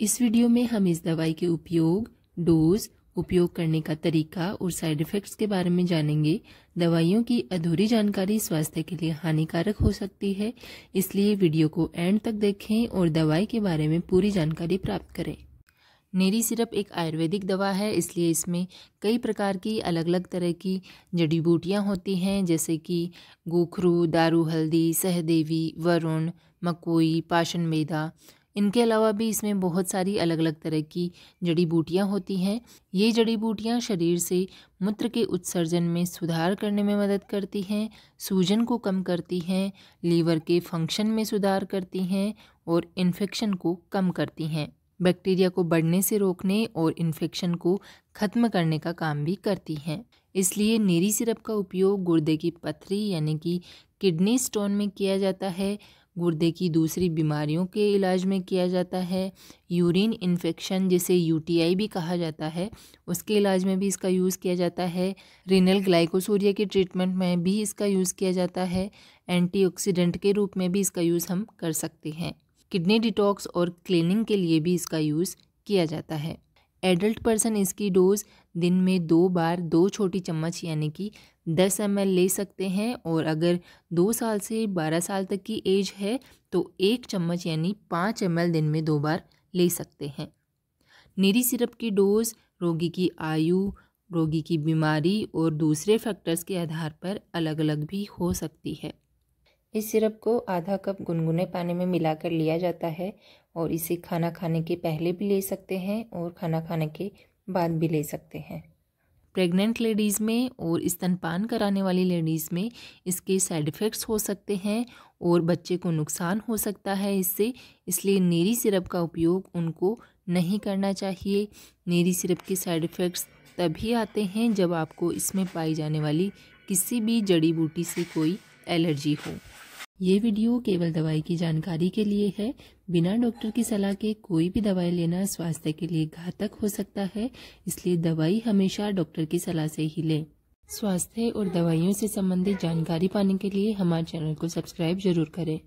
इस वीडियो में हम इस दवाई के उपयोग डोज उपयोग करने का तरीका और साइड इफेक्ट्स के बारे में जानेंगे दवाइयों की अधूरी जानकारी स्वास्थ्य के लिए हानिकारक हो सकती है इसलिए वीडियो को एंड तक देखें और दवाई के बारे में पूरी जानकारी प्राप्त करें नेरी सिरप एक आयुर्वेदिक दवा है इसलिए इसमें कई प्रकार की अलग अलग तरह की जड़ी बूटियाँ होती हैं जैसे कि गोखरू दारू हल्दी सहदेवी वरुण मकोई पाशन मेदा इनके अलावा भी इसमें बहुत सारी अलग अलग तरह की जड़ी बूटियाँ होती हैं ये जड़ी बूटियाँ शरीर से मूत्र के उत्सर्जन में सुधार करने में मदद करती हैं सूजन को कम करती हैं लीवर के फंक्शन में सुधार करती हैं और इन्फेक्शन को कम करती हैं बैक्टीरिया को बढ़ने से रोकने और इन्फेक्शन को ख़त्म करने का काम भी करती हैं इसलिए नीरी सिरप का उपयोग गुर्दे की पथरी यानी कि किडनी स्टोन में किया जाता है गुर्दे की दूसरी बीमारियों के इलाज में किया जाता है यूरिन इन्फेक्शन जिसे यूटीआई भी कहा जाता है उसके इलाज में भी इसका यूज़ किया जाता है रिनल ग्लाइकोसूरिया के ट्रीटमेंट में भी इसका यूज़ किया जाता है एंटीऑक्सीडेंट के रूप में भी इसका यूज़ हम कर सकते हैं किडनी डिटॉक्स और क्लीनिंग के लिए भी इसका यूज़ किया जाता है एडल्ट पर्सन इसकी डोज़ दिन में दो बार दो छोटी चम्मच यानी कि दस एम ले सकते हैं और अगर दो साल से बारह साल तक की एज है तो एक चम्मच यानी पाँच एम दिन में दो बार ले सकते हैं नीरी सिरप की डोज़ रोगी की आयु रोगी की बीमारी और दूसरे फैक्टर्स के आधार पर अलग अलग भी हो सकती है इस सिरप को आधा कप गुनगुने पानी में मिलाकर लिया जाता है और इसे खाना खाने के पहले भी ले सकते हैं और खाना खाने के बाद भी ले सकते हैं प्रेग्नेंट लेडीज़ में और स्तनपान कराने वाली लेडीज़ में इसके साइड इफ़ेक्ट्स हो सकते हैं और बच्चे को नुकसान हो सकता है इससे इसलिए नीरी सिरप का उपयोग उनको नहीं करना चाहिए नीरी सिरप के साइड इफ़ेक्ट्स तभी आते हैं जब आपको इसमें पाई जाने वाली किसी भी जड़ी बूटी से कोई एलर्जी हो ये वीडियो केवल दवाई की जानकारी के लिए है बिना डॉक्टर की सलाह के कोई भी दवाई लेना स्वास्थ्य के लिए घातक हो सकता है इसलिए दवाई हमेशा डॉक्टर की सलाह से ही लें स्वास्थ्य और दवाइयों से संबंधित जानकारी पाने के लिए हमारे चैनल को सब्सक्राइब जरूर करें